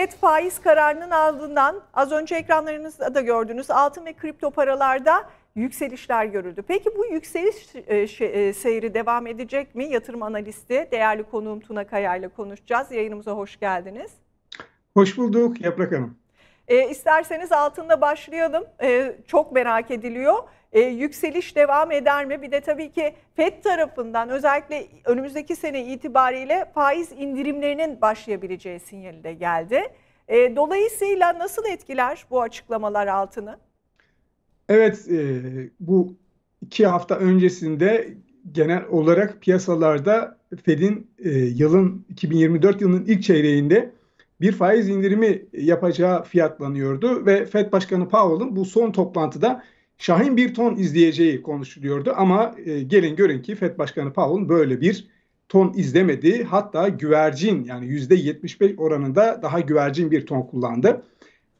FED faiz kararının ardından az önce ekranlarınızda da gördünüz altın ve kripto paralarda yükselişler görüldü. Peki bu yükseliş e, şey, e, seyri devam edecek mi? Yatırım analisti değerli konuğum Tuna Kaya ile konuşacağız. Yayınımıza hoş geldiniz. Hoş bulduk Yaprak Hanım. E, isterseniz altında başlayalım. E, çok merak ediliyor e, yükseliş devam eder mi? Bir de tabii ki FED tarafından özellikle önümüzdeki sene itibariyle faiz indirimlerinin başlayabileceği sinyali de geldi. E, dolayısıyla nasıl etkiler bu açıklamalar altını? Evet, e, bu iki hafta öncesinde genel olarak piyasalarda Fed'in e, yılın 2024 yılının ilk çeyreğinde bir faiz indirimi yapacağı fiyatlanıyordu ve Fed Başkanı Powell'ın bu son toplantıda Şahin bir ton izleyeceği konuşuluyordu ama e, gelin görün ki FED Başkanı Powell böyle bir ton izlemedi. Hatta güvercin yani yüzde %75 oranında daha güvercin bir ton kullandı.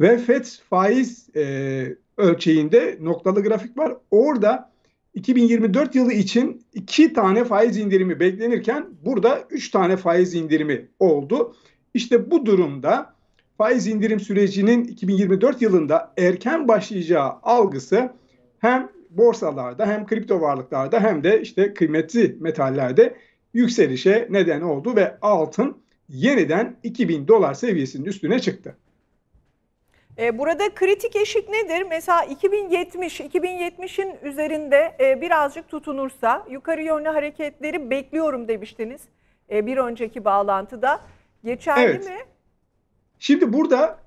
Ve FED faiz e, ölçeğinde noktalı grafik var. Orada 2024 yılı için 2 tane faiz indirimi beklenirken burada 3 tane faiz indirimi oldu. İşte bu durumda faiz indirim sürecinin 2024 yılında erken başlayacağı algısı hem borsalarda hem kripto varlıklarda hem de işte kıymetli metallerde yükselişe neden oldu ve altın yeniden 2000 dolar seviyesinin üstüne çıktı. E, burada kritik eşik nedir? Mesela 2070, 2070'in üzerinde e, birazcık tutunursa yukarı yönlü hareketleri bekliyorum demiştiniz e, bir önceki bağlantıda. Geçerli evet. mi? Şimdi burada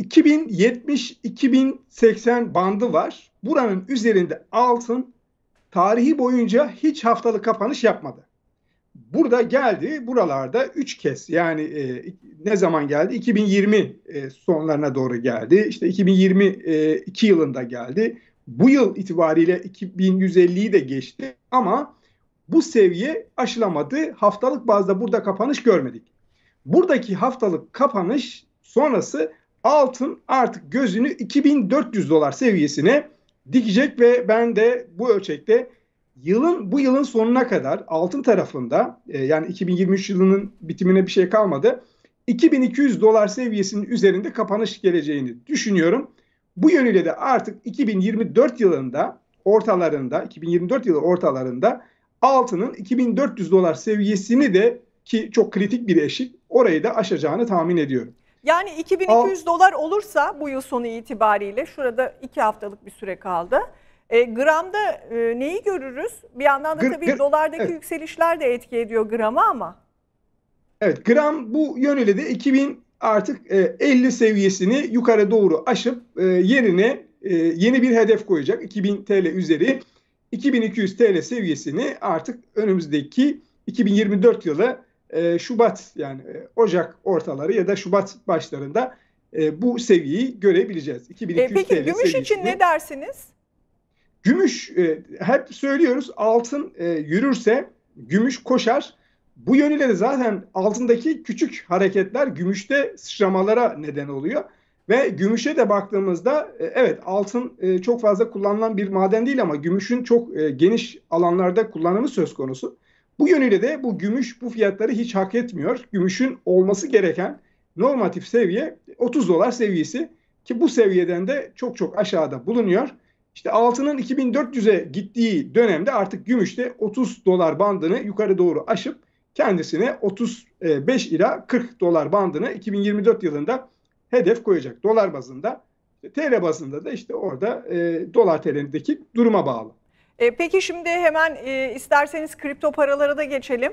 2070-2080 e, bandı var. Buranın üzerinde altın tarihi boyunca hiç haftalık kapanış yapmadı. Burada geldi buralarda 3 kez yani e, ne zaman geldi? 2020 e, sonlarına doğru geldi. İşte 2022 e, yılında geldi. Bu yıl itibariyle 2150'yi de geçti ama bu seviye aşılamadı. Haftalık bazda burada kapanış görmedik. Buradaki haftalık kapanış sonrası altın artık gözünü 2400 dolar seviyesine dikecek ve ben de bu ölçekte yılın bu yılın sonuna kadar altın tarafında e, yani 2023 yılının bitimine bir şey kalmadı. 2200 dolar seviyesinin üzerinde kapanış geleceğini düşünüyorum. Bu yönüyle de artık 2024 yılında ortalarında 2024 yılı ortalarında altının 2400 dolar seviyesini de ki çok kritik bir eşik orayı da aşacağını tahmin ediyorum. Yani 2200 o, dolar olursa bu yıl sonu itibariyle şurada iki haftalık bir süre kaldı. E, gramda e, neyi görürüz? Bir yandan da tabii gr, gr dolardaki evet. yükselişler de etki ediyor gramı ama. Evet gram bu yönüyle de 2000 artık e, 50 seviyesini yukarı doğru aşıp e, yerine e, yeni bir hedef koyacak. 2000 TL üzeri 2200 TL seviyesini artık önümüzdeki 2024 yılı e, Şubat yani e, Ocak ortaları ya da Şubat başlarında e, bu seviyeyi görebileceğiz. 2200 e, peki TL gümüş seviyesini. için ne dersiniz? Gümüş e, hep söylüyoruz altın e, yürürse gümüş koşar. Bu yönüyle de zaten altındaki küçük hareketler gümüşte sıçramalara neden oluyor. Ve gümüşe de baktığımızda e, evet altın e, çok fazla kullanılan bir maden değil ama gümüşün çok e, geniş alanlarda kullanımı söz konusu. Bu yönüyle de bu gümüş bu fiyatları hiç hak etmiyor. Gümüşün olması gereken normatif seviye 30 dolar seviyesi ki bu seviyeden de çok çok aşağıda bulunuyor. İşte altının 2400'e gittiği dönemde artık gümüş de 30 dolar bandını yukarı doğru aşıp kendisine 35 e, ila 40 dolar bandını 2024 yılında hedef koyacak dolar bazında. TL bazında da işte orada e, dolar TL'deki duruma bağlı. E, peki şimdi hemen e, isterseniz kripto paralara da geçelim.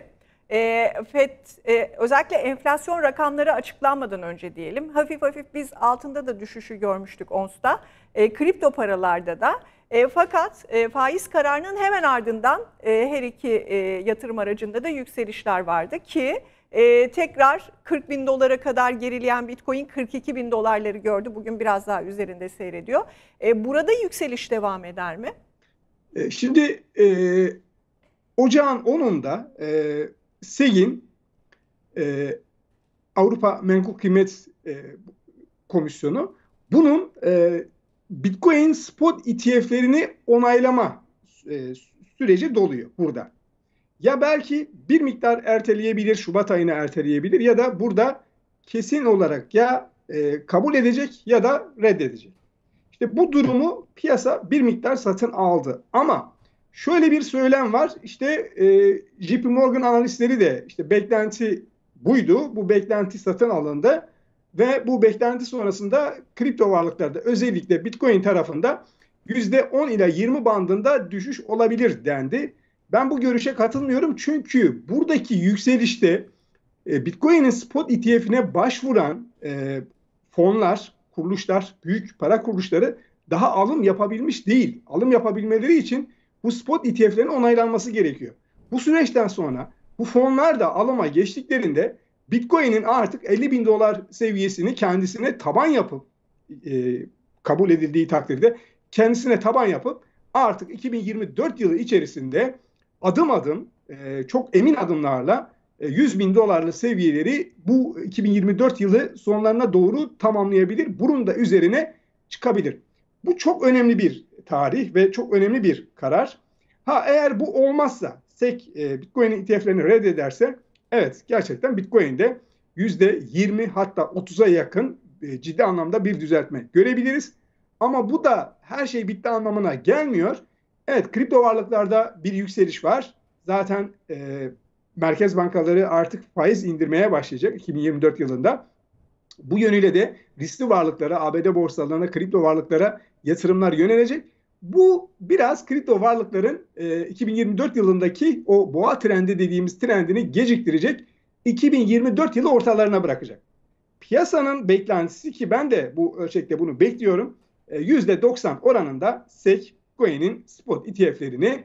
E, FED e, özellikle enflasyon rakamları açıklanmadan önce diyelim hafif hafif biz altında da düşüşü görmüştük onsta e, kripto paralarda da e, fakat e, faiz kararının hemen ardından e, her iki e, yatırım aracında da yükselişler vardı ki e, tekrar 40 bin dolara kadar gerileyen bitcoin 42 bin dolarları gördü bugün biraz daha üzerinde seyrediyor. E, burada yükseliş devam eder mi? E, şimdi e, ocağın 10'unda e, SEG'in e, Avrupa Menkul Kıymet e, Komisyonu bunun e, Bitcoin spot ETF'lerini onaylama e, süreci doluyor burada. Ya belki bir miktar erteleyebilir, Şubat ayını erteleyebilir ya da burada kesin olarak ya e, kabul edecek ya da reddedecek. İşte bu durumu piyasa bir miktar satın aldı. Ama şöyle bir söylem var. İşte e, JP Morgan analistleri de işte beklenti buydu. Bu beklenti satın alındı ve bu beklenti sonrasında kripto varlıklarda özellikle Bitcoin tarafında %10 ile 20 bandında düşüş olabilir dendi. Ben bu görüşe katılmıyorum çünkü buradaki yükselişte e, Bitcoin'in spot ETF'ine başvuran e, fonlar kuruluşlar, büyük para kuruluşları daha alım yapabilmiş değil. Alım yapabilmeleri için bu spot ETF'lerin onaylanması gerekiyor. Bu süreçten sonra bu fonlar da alıma geçtiklerinde Bitcoin'in artık 50 bin dolar seviyesini kendisine taban yapıp e, kabul edildiği takdirde kendisine taban yapıp artık 2024 yılı içerisinde adım adım e, çok emin adımlarla 100 e, bin dolarlı seviyeleri bu 2024 yılı sonlarına doğru tamamlayabilir. Bunun da üzerine çıkabilir. Bu çok önemli bir tarih ve çok önemli bir karar. Ha eğer bu olmazsa SEC e, Bitcoin ETF'lerini reddederse evet gerçekten Bitcoin'de %20 hatta 30'a yakın e, ciddi anlamda bir düzeltme görebiliriz. Ama bu da her şey bitti anlamına gelmiyor. Evet kripto varlıklarda bir yükseliş var. Zaten e, merkez bankaları artık faiz indirmeye başlayacak 2024 yılında. Bu yönüyle de riskli varlıklara, ABD borsalarına, kripto varlıklara yatırımlar yönelecek. Bu biraz kripto varlıkların e, 2024 yılındaki o boğa trendi dediğimiz trendini geciktirecek. 2024 yılı ortalarına bırakacak. Piyasanın beklentisi ki ben de bu ölçekte bunu bekliyorum. E, %90 oranında SEC, COIN'in spot ETF'lerini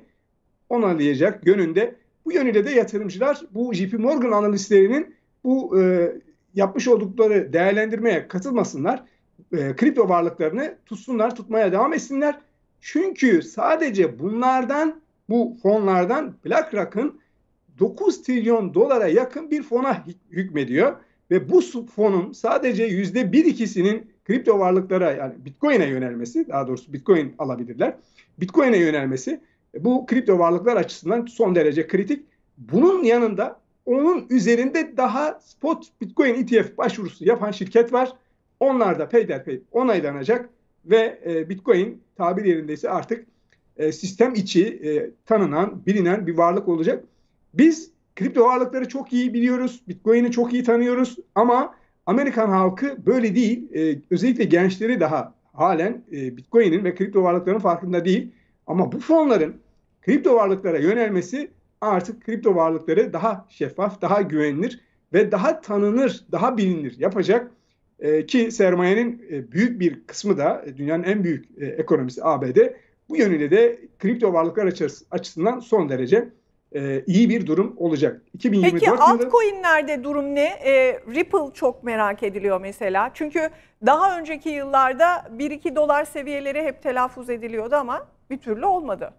onaylayacak yönünde. Bu yönüyle de yatırımcılar bu JP Morgan analistlerinin bu e, yapmış oldukları değerlendirmeye katılmasınlar. E, kripto varlıklarını tutsunlar, tutmaya devam etsinler. Çünkü sadece bunlardan, bu fonlardan BlackRock'ın 9 trilyon dolara yakın bir fona hükmediyor. Ve bu fonun sadece yüzde bir ikisinin kripto varlıklara yani Bitcoin'e yönelmesi, daha doğrusu Bitcoin alabilirler, Bitcoin'e yönelmesi e, bu kripto varlıklar açısından son derece kritik. Bunun yanında onun üzerinde daha spot Bitcoin ETF başvurusu yapan şirket var. Onlar da peyderpey onaylanacak ve e, Bitcoin tabir yerindeyse artık e, sistem içi e, tanınan, bilinen bir varlık olacak. Biz kripto varlıkları çok iyi biliyoruz, Bitcoin'i çok iyi tanıyoruz ama Amerikan halkı böyle değil. E, özellikle gençleri daha halen e, Bitcoin'in ve kripto varlıkların farkında değil. Ama bu fonların kripto varlıklara yönelmesi artık kripto varlıkları daha şeffaf, daha güvenilir ve daha tanınır, daha bilinir yapacak e, ki sermayenin e, büyük bir kısmı da e, dünyanın en büyük e, ekonomisi ABD bu yönüyle de kripto varlıklar açısından son derece e, iyi bir durum olacak. 2024 Peki altcoin'lerde durum ne? E, Ripple çok merak ediliyor mesela. Çünkü daha önceki yıllarda 1-2 dolar seviyeleri hep telaffuz ediliyordu ama bir türlü olmadı.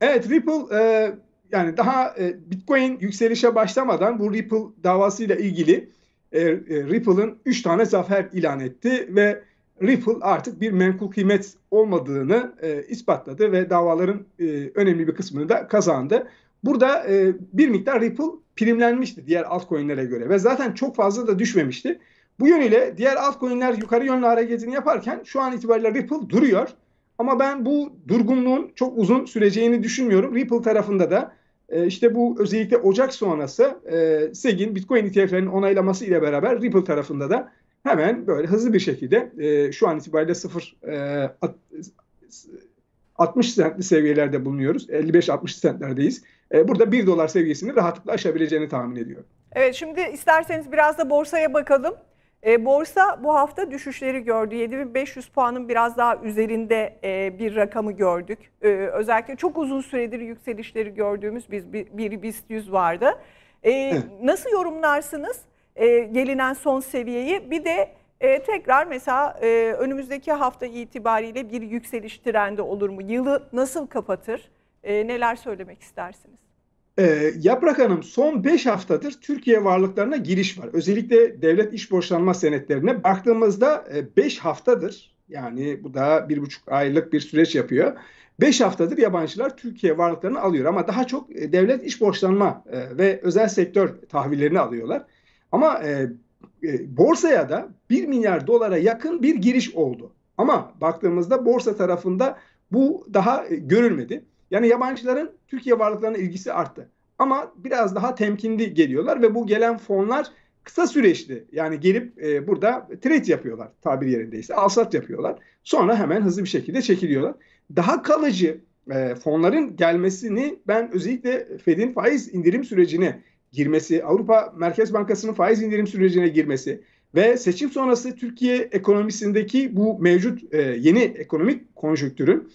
Evet Ripple e, yani daha e, Bitcoin yükselişe başlamadan bu Ripple davasıyla ilgili e, e, Ripple'ın 3 tane zafer ilan etti ve Ripple artık bir menkul kıymet olmadığını e, ispatladı ve davaların e, önemli bir kısmını da kazandı. Burada e, bir miktar Ripple primlenmişti diğer altcoin'lere göre ve zaten çok fazla da düşmemişti. Bu yönüyle diğer altcoin'ler yukarı yönlü hareketini yaparken şu an itibariyle Ripple duruyor ama ben bu durgunluğun çok uzun süreceğini düşünmüyorum. Ripple tarafında da e, işte bu özellikle Ocak sonrası e, SEG'in Bitcoin ETF'lerinin onaylaması ile beraber Ripple tarafında da hemen böyle hızlı bir şekilde e, şu an itibariyle 0 e, at, 60 centli seviyelerde bulunuyoruz. 55-60 centlerdeyiz. E, burada 1 dolar seviyesini rahatlıkla aşabileceğini tahmin ediyorum. Evet şimdi isterseniz biraz da borsaya bakalım. E, borsa bu hafta düşüşleri gördü. 7500 puanın biraz daha üzerinde e, bir rakamı gördük. E, özellikle çok uzun süredir yükselişleri gördüğümüz biz bir, bir BIST 100 vardı. E, nasıl yorumlarsınız e, gelinen son seviyeyi? Bir de e, tekrar mesela e, önümüzdeki hafta itibariyle bir yükseliş trendi olur mu? Yılı nasıl kapatır? E, neler söylemek istersiniz? Ee, Yaprak Hanım son 5 haftadır Türkiye varlıklarına giriş var. Özellikle devlet iş borçlanma senetlerine baktığımızda 5 e, haftadır yani bu da bir buçuk aylık bir süreç yapıyor. 5 haftadır yabancılar Türkiye varlıklarını alıyor ama daha çok e, devlet iş borçlanma e, ve özel sektör tahvillerini alıyorlar. Ama e, e, borsaya da 1 milyar dolara yakın bir giriş oldu. Ama baktığımızda borsa tarafında bu daha e, görülmedi. Yani yabancıların Türkiye varlıklarına ilgisi arttı. Ama biraz daha temkinli geliyorlar ve bu gelen fonlar kısa süreçli. Yani gelip e, burada trade yapıyorlar tabir yerindeyse. Alsat yapıyorlar. Sonra hemen hızlı bir şekilde çekiliyorlar. Daha kalıcı e, fonların gelmesini ben özellikle Fed'in faiz indirim sürecine girmesi, Avrupa Merkez Bankası'nın faiz indirim sürecine girmesi ve seçim sonrası Türkiye ekonomisindeki bu mevcut e, yeni ekonomik konjüktürün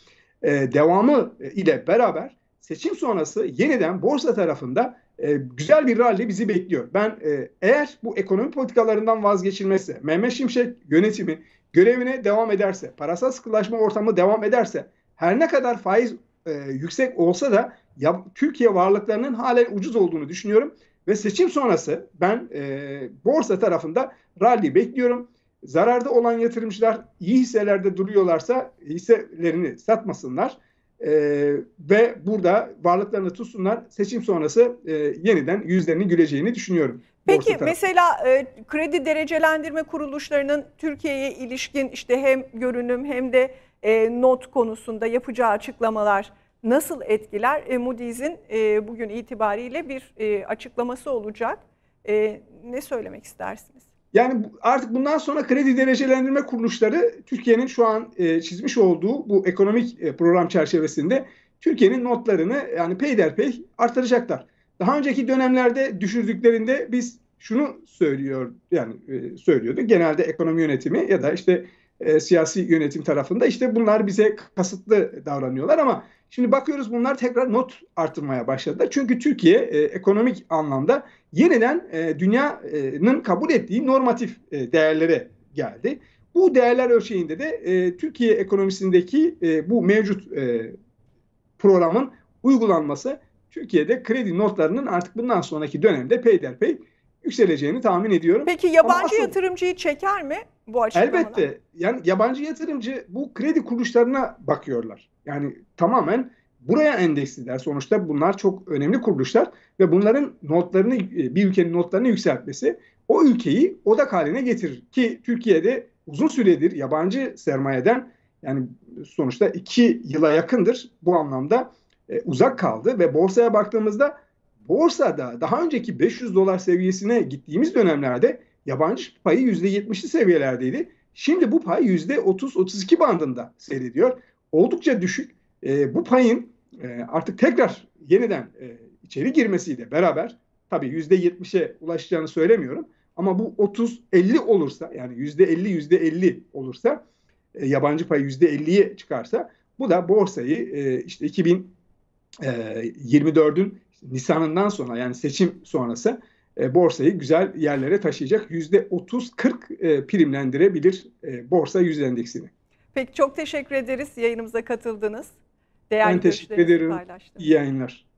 ee, e, devamı ile beraber seçim sonrası yeniden borsa tarafında e, güzel bir rally bizi bekliyor. Ben e, eğer bu ekonomi politikalarından vazgeçilmezse, Mehmet Şimşek yönetimi görevine devam ederse, parasal sıkılaşma ortamı devam ederse, her ne kadar faiz e, yüksek olsa da ya, Türkiye varlıklarının halen ucuz olduğunu düşünüyorum ve seçim sonrası ben e, borsa tarafında rally bekliyorum. Zararda olan yatırımcılar iyi hisselerde duruyorlarsa hisselerini satmasınlar e, ve burada varlıklarını tutsunlar. Seçim sonrası e, yeniden yüzlerini güleceğini düşünüyorum. Peki mesela e, kredi derecelendirme kuruluşlarının Türkiye'ye ilişkin işte hem görünüm hem de e, not konusunda yapacağı açıklamalar nasıl etkiler? E, Moody's'in e, bugün itibariyle bir e, açıklaması olacak. E, ne söylemek istersiniz? Yani artık bundan sonra kredi derecelendirme kuruluşları Türkiye'nin şu an e, çizmiş olduğu bu ekonomik e, program çerçevesinde Türkiye'nin notlarını yani peyderpey artıracaklar. Daha önceki dönemlerde düşürdüklerinde biz şunu söylüyor yani e, söylüyordu. Genelde ekonomi yönetimi ya da işte e, siyasi yönetim tarafında. işte bunlar bize kasıtlı davranıyorlar ama şimdi bakıyoruz bunlar tekrar not artırmaya başladılar. Çünkü Türkiye e, ekonomik anlamda yeniden e, dünyanın kabul ettiği normatif e, değerlere geldi. Bu değerler ölçeğinde de e, Türkiye ekonomisindeki e, bu mevcut e, programın uygulanması Türkiye'de kredi notlarının artık bundan sonraki dönemde peyderpey yükseleceğini tahmin ediyorum. Peki yabancı asıl, yatırımcıyı çeker mi bu açıklamalar? Elbette. Yani yabancı yatırımcı bu kredi kuruluşlarına bakıyorlar. Yani tamamen buraya endeksliler. Sonuçta bunlar çok önemli kuruluşlar ve bunların notlarını e, bir ülkenin notlarını yükseltmesi o ülkeyi odak haline getirir. Ki Türkiye'de uzun süredir yabancı sermayeden yani sonuçta iki yıla yakındır bu anlamda e, uzak kaldı ve borsaya baktığımızda borsada daha önceki 500 dolar seviyesine gittiğimiz dönemlerde yabancı payı %70'li seviyelerdeydi. Şimdi bu pay %30-32 bandında seyrediyor. Oldukça düşük. E, bu payın e, artık tekrar yeniden e, içeri girmesiyle beraber tabii %70'e ulaşacağını söylemiyorum. Ama bu 30-50 olursa yani %50 %50 olursa e, yabancı pay %50'ye çıkarsa bu da borsayı e, işte 2024'ün Nisan'ından sonra yani seçim sonrası e, borsayı güzel yerlere taşıyacak %30-40 e, primlendirebilir e, borsa yüz endeksini. Peki çok teşekkür ederiz yayınımıza katıldınız. Değerli ben teşekkür ederim. İyi yayınlar.